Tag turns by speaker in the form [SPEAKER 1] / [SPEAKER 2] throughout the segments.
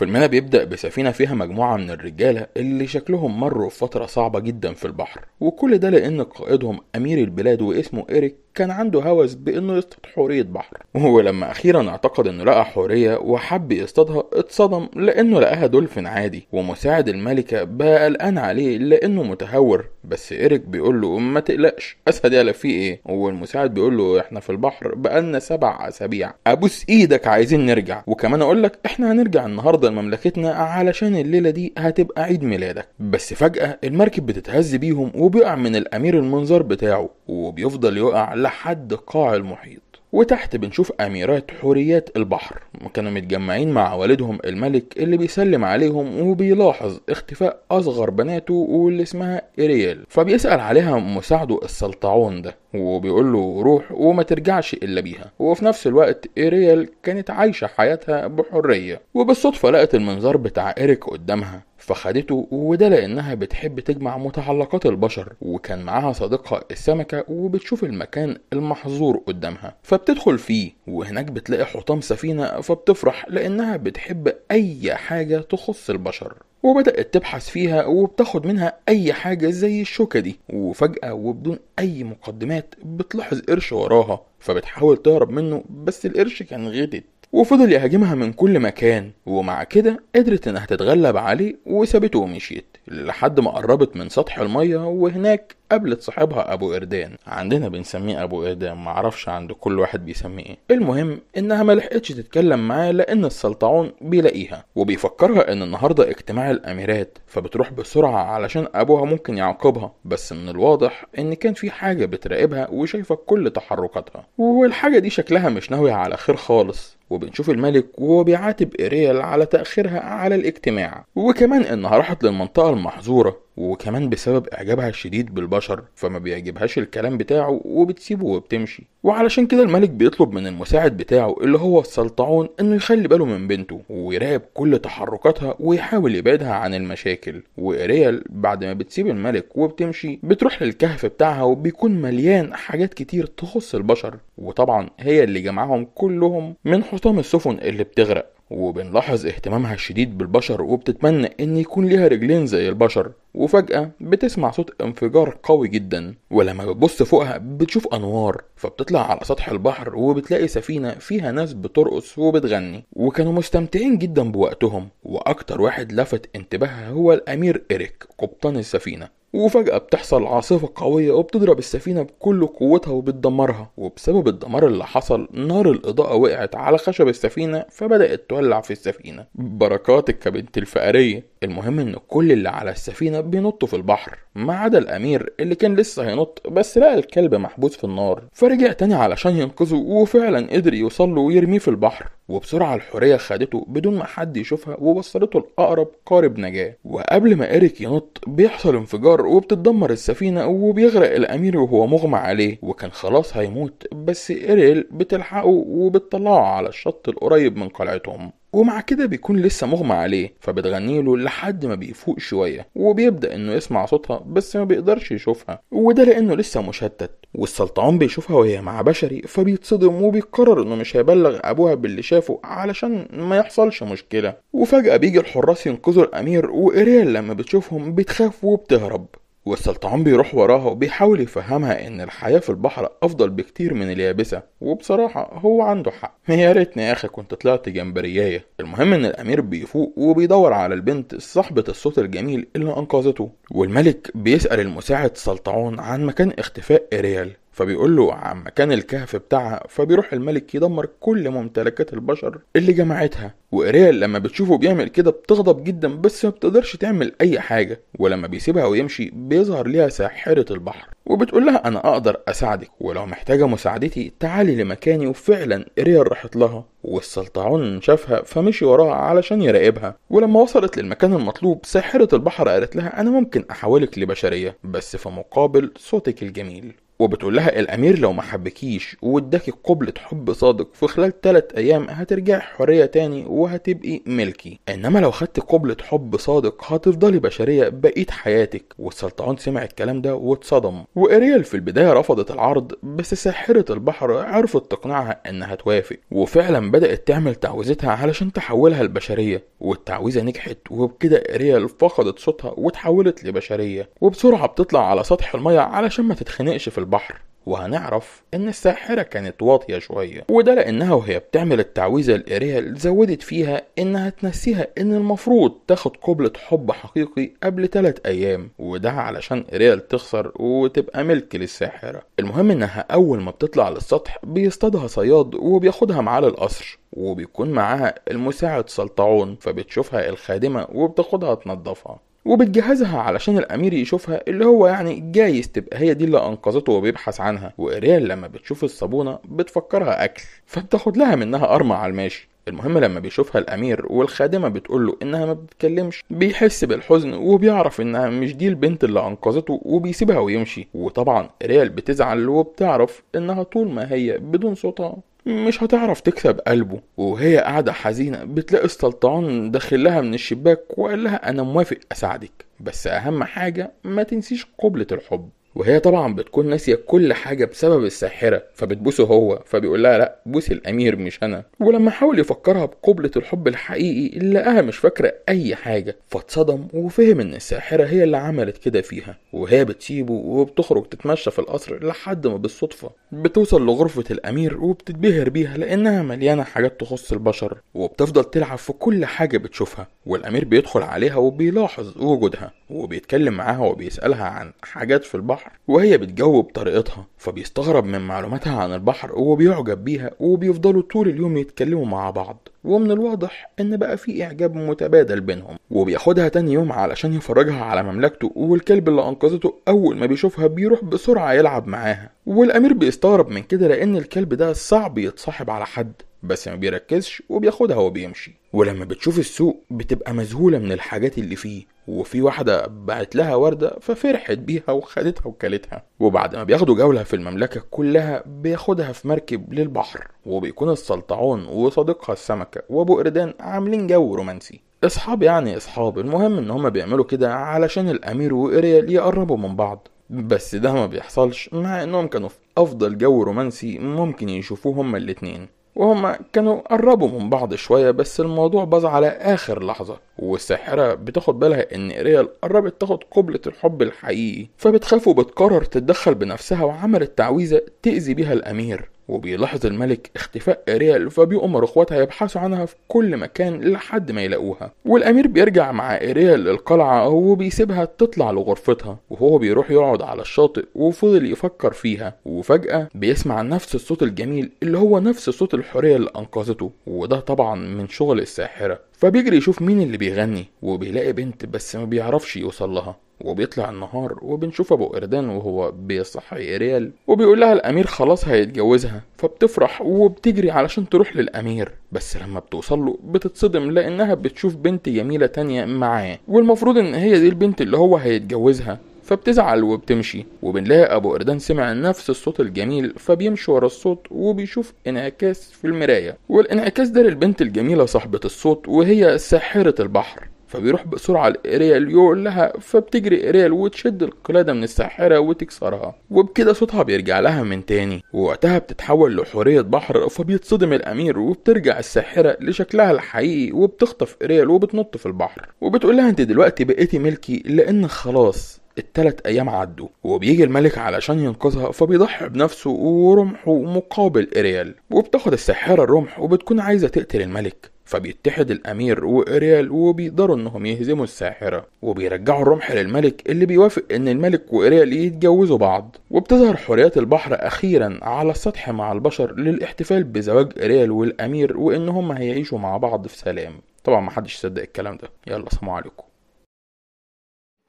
[SPEAKER 1] فيلمنا بيبدأ بسفينة فيها مجموعة من الرجالة اللي شكلهم مروا في فترة صعبة جدا في البحر وكل ده لأن قائدهم أمير البلاد واسمه إيريك كان عنده هوس بإنه يصطاد حورية بحر وهو لما أخيرا اعتقد إنه لقى حورية وحب يصطادها اتصدم لأنه لقاها دولفين عادي ومساعد الملكة بقى قلقان عليه لأنه متهور بس إيريك بيقول له ما تقلقش أسد يعلم فيه إيه والمساعد بيقول له إحنا في البحر بقالنا سبع أسابيع أبوس إيدك عايزين نرجع وكمان أقول لك إحنا هنرجع النهاردة لمملكتنا علشان الليلة دي هتبقى عيد ميلادك بس فجأة المركب بتتهز بيهم وبيقع من الأمير المنظر بتاعه وبيفضل يقع لحد قاع المحيط وتحت بنشوف أميرات حوريات البحر كانوا متجمعين مع والدهم الملك اللي بيسلم عليهم وبيلاحظ اختفاء أصغر بناته واللي اسمها إريال فبيسأل عليها مساعده السلطعون ده وبيقول له روح وما ترجعش إلا بيها وفي نفس الوقت إريال كانت عايشة حياتها بحرية وبالصدفة لقت المنظار بتاع إيريك قدامها فخدته وده لأنها بتحب تجمع متعلقات البشر وكان معاها صديقها السمكة وبتشوف المكان المحظور قدامها فبتدخل فيه وهناك بتلاقي حطام سفينة فبتفرح لأنها بتحب أي حاجة تخص البشر وبدأت تبحث فيها وبتاخد منها أي حاجة زي الشوكة دي وفجأة وبدون أي مقدمات بتلاحظ قرش وراها فبتحاول تهرب منه بس القرش كان غتت وفضل يهاجمها من كل مكان ومع كده قدرت انها تتغلب عليه وسابته ومشيت لحد ما قربت من سطح المية وهناك قابلت صاحبها ابو اردان عندنا بنسميه ابو اردان معرفش عند كل واحد بيسميه ايه المهم انها ملحقتش تتكلم معاه لان السلطعون بيلاقيها وبيفكرها ان النهارده اجتماع الاميرات فبتروح بسرعه علشان ابوها ممكن يعاقبها بس من الواضح ان كان في حاجه بتراقبها وشايفه كل تحركاتها والحاجه دي شكلها مش ناويه على خير خالص وبنشوف الملك وهو بيعاتب إريال على تأخيرها على الاجتماع وكمان إنها راحت للمنطقة المحظورة وكمان بسبب إعجابها الشديد بالبشر فما بيعجبهاش الكلام بتاعه وبتسيبه وبتمشي وعلشان كده الملك بيطلب من المساعد بتاعه اللي هو السلطعون إنه يخلي باله من بنته ويراقب كل تحركاتها ويحاول يبعدها عن المشاكل وإريال بعد ما بتسيب الملك وبتمشي بتروح للكهف بتاعها وبيكون مليان حاجات كتير تخص البشر وطبعا هي اللي جمعهم كلهم من حطام السفن اللي بتغرق وبنلاحظ اهتمامها الشديد بالبشر وبتتمنى ان يكون ليها رجلين زي البشر وفجأة بتسمع صوت انفجار قوي جدا ولما بتبص فوقها بتشوف انوار فبتطلع على سطح البحر وبتلاقي سفينة فيها ناس بترقص وبتغني وكانوا مستمتعين جدا بوقتهم واكتر واحد لفت انتباهها هو الامير اريك قبطان السفينة وفجأة بتحصل عاصفة قوية وبتضرب السفينة بكل قوتها وبتدمرها وبسبب الدمار اللي حصل نار الإضاءة وقعت على خشب السفينة فبدأت تولع في السفينة بركاتك يا بنت الفقرية المهم ان كل اللي على السفينة بينطوا في البحر ما عدا الامير اللي كان لسه هينط بس لقى الكلب محبوس في النار فرجع تاني علشان ينقذه وفعلا قدر يوصله ويرميه في البحر وبسرعة الحورية خدته بدون ما حد يشوفها ووصلته لأقرب قارب نجاة وقبل ما إيريك ينط بيحصل انفجار وبتتدمر السفينة وبيغرق الأمير وهو مغمى عليه وكان خلاص هيموت بس إيريل بتلحقه وبتطلعه على الشط القريب من قلعتهم ومع كده بيكون لسه مغمى عليه فبتغني له لحد ما بيفوق شوية وبيبدأ انه يسمع صوتها بس ما بيقدرش يشوفها وده لانه لسه مشتت والسلطعون بيشوفها وهي مع بشري فبيتصدم وبيقرر انه مش هيبلغ ابوها باللي شافه علشان ما يحصلش مشكلة وفجأة بيجي الحراس ينقذوا الامير وإريال لما بتشوفهم بتخاف وبتهرب والسلطعون بيروح وراها وبيحاول يفهمها ان الحياة في البحر افضل بكتير من اليابسة وبصراحة هو عنده حق يا ريتني يا اخي كنت طلعت جمبرياية المهم ان الامير بيفوق وبيدور على البنت صاحبة الصوت الجميل اللي انقذته والملك بيسأل المساعد سلطعون عن مكان اختفاء اريال فبيقول له عن مكان الكهف بتاعها فبيروح الملك يدمر كل ممتلكات البشر اللي جمعتها واريال لما بتشوفه بيعمل كده بتغضب جدا بس ما بتقدرش تعمل اي حاجه ولما بيسيبها ويمشي بيظهر ليها ساحره البحر وبتقول لها انا اقدر اساعدك ولو محتاجه مساعدتي تعالي لمكاني وفعلا اريال راحت لها والسلطعون شافها فمشي وراها علشان يراقبها ولما وصلت للمكان المطلوب ساحره البحر قالت لها انا ممكن احولك لبشريه بس في مقابل صوتك الجميل وبتقول لها الأمير لو ما حبكيش واداكي قبلة حب صادق في خلال تلات أيام هترجعي حرية تاني وهتبقي ملكي إنما لو خدت قبلة حب صادق هتفضلي بشرية بقية حياتك والسلطعون سمع الكلام ده واتصدم وإريال في البداية رفضت العرض بس ساحرة البحر عرفت تقنعها إنها توافق وفعلا بدأت تعمل تعويذتها علشان تحولها لبشرية والتعويذة نجحت وبكده إريال فقدت صوتها وتحولت لبشرية وبسرعة بتطلع على سطح المية علشان ما تتخنقش في البحر البحر وهنعرف ان الساحره كانت واطيه شويه وده لانها وهي بتعمل التعويذه القريه زودت فيها انها تنسيها ان المفروض تاخد قبلة حب حقيقي قبل 3 ايام وده علشان اريال تخسر وتبقى ملك للساحره المهم انها اول ما بتطلع للسطح بيصطادها صياد وبياخدها معاه للقصر وبيكون معاها المساعد سلطعون فبتشوفها الخادمة وبتاخدها تنظفها وبتجهزها علشان الامير يشوفها اللي هو يعني جايز تبقى هي دي اللي انقذته وبيبحث عنها واريال لما بتشوف الصابونه بتفكرها اكل فبتاخد لها منها ارمى على الماشي المهم لما بيشوفها الامير والخادمه بتقول له انها ما بتتكلمش بيحس بالحزن وبيعرف انها مش دي البنت اللي انقذته وبيسيبها ويمشي وطبعا ريال بتزعل وبتعرف انها طول ما هي بدون صوتها مش هتعرف تكسب قلبه وهي قاعدة حزينة بتلاقي السلطان داخلها من الشباك وقال لها أنا موافق أساعدك بس أهم حاجة ما تنسيش قبلة الحب وهي طبعا بتكون ناسيه كل حاجه بسبب الساحره فبتبوسه هو فبيقول لها لا بوس الامير مش انا ولما حاول يفكرها بقبله الحب الحقيقي لقاها مش فاكره اي حاجه فاتصدم وفهم ان الساحره هي اللي عملت كده فيها وهي بتسيبه وبتخرج تتمشى في القصر لحد ما بالصدفه بتوصل لغرفه الامير وبتتبهر بيها لانها مليانه حاجات تخص البشر وبتفضل تلعب في كل حاجه بتشوفها والامير بيدخل عليها وبيلاحظ وجودها وبيتكلم معاها وبيسألها عن حاجات في البحر وهي بتجاوب بطريقتها فبيستغرب من معلوماتها عن البحر وبيعجب بيها وبيفضلوا طول اليوم يتكلموا مع بعض ومن الواضح ان بقى في اعجاب متبادل بينهم وبياخدها تاني يوم علشان يفرجها على مملكته والكلب اللي انقذته اول ما بيشوفها بيروح بسرعه يلعب معاها والامير بيستغرب من كده لان الكلب ده صعب يتصاحب على حد بس ما بيركزش وبياخدها وبيمشي ولما بتشوف السوق بتبقى مذهولة من الحاجات اللي فيه وفي واحدة بعت لها وردة ففرحت بيها وخدتها وكلتها وبعد ما بياخدوا جولة في المملكة كلها بياخدها في مركب للبحر وبيكون السلطعون وصديقها السمكة وأبو قردان عاملين جو رومانسي اصحاب يعني اصحاب المهم ان هما بيعملوا كده علشان الامير واريال يقربوا من بعض بس ده ما بيحصلش مع انهم كانوا في افضل جو رومانسي ممكن يشوفوه هما الاتنين وهما كانوا قربوا من بعض شوية بس الموضوع باظ على آخر لحظة والساحرة بتاخد بالها إن إريال قربت تاخد قبلة الحب الحقيقي فبتخاف وبتقرر تتدخل بنفسها وعملت تعويذة تأذي بيها الأمير وبيلاحظ الملك اختفاء اريال فبيؤمر اخواتها يبحثوا عنها في كل مكان لحد ما يلاقوها والامير بيرجع مع اريال للقلعه وبيسيبها تطلع لغرفتها وهو بيروح يقعد على الشاطئ وفضل يفكر فيها وفجاه بيسمع نفس الصوت الجميل اللي هو نفس صوت الحوريه اللي انقذته وده طبعا من شغل الساحره فبيجري يشوف مين اللي بيغني وبيلاقي بنت بس ما بيعرفش يوصل لها وبيطلع النهار وبنشوف ابو قردان وهو بيصحي ريال وبيقول لها الامير خلاص هيتجوزها فبتفرح وبتجري علشان تروح للامير بس لما بتوصل له بتتصدم لانها بتشوف بنت جميله تانية معاه والمفروض ان هي دي البنت اللي هو هيتجوزها فبتزعل وبتمشي وبنلاقي أبو قردان سمع نفس الصوت الجميل فبيمشي ورا الصوت وبيشوف انعكاس في المراية والانعكاس ده للبنت الجميلة صاحبة الصوت وهي ساحرة البحر فبيروح بسرعة لإريال يقول لها فبتجري إريال وتشد القلادة من الساحرة وتكسرها وبكده صوتها بيرجع لها من تاني ووقتها بتتحول لحورية بحر فبيتصدم الأمير وبترجع الساحرة لشكلها الحقيقي وبتخطف إريال وبتنط في البحر وبتقول لها أنت دلوقتي بقيتي ملكي لأن خلاص التلات أيام عدوا وبيجي الملك علشان ينقذها فبيضحي بنفسه ورمحه مقابل إريال وبتاخد الساحرة الرمح وبتكون عايزة تقتل الملك فبيتحد الأمير وإريال وبيقدروا إنهم يهزموا الساحرة وبيرجعوا الرمح للملك اللي بيوافق إن الملك وإريال يتجوزوا بعض وبتظهر حوريات البحر أخيرا على السطح مع البشر للاحتفال بزواج إريال والأمير وإن هم هيعيشوا مع بعض في سلام طبعا محدش صدق الكلام ده يلا سلام عليكم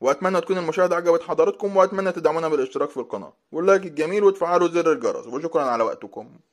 [SPEAKER 1] واتمنى تكون المشاهده عجبت حضراتكم واتمنى تدعمونا بالاشتراك في القناه واللايك الجميل وتفعلوا زر الجرس وشكرا على وقتكم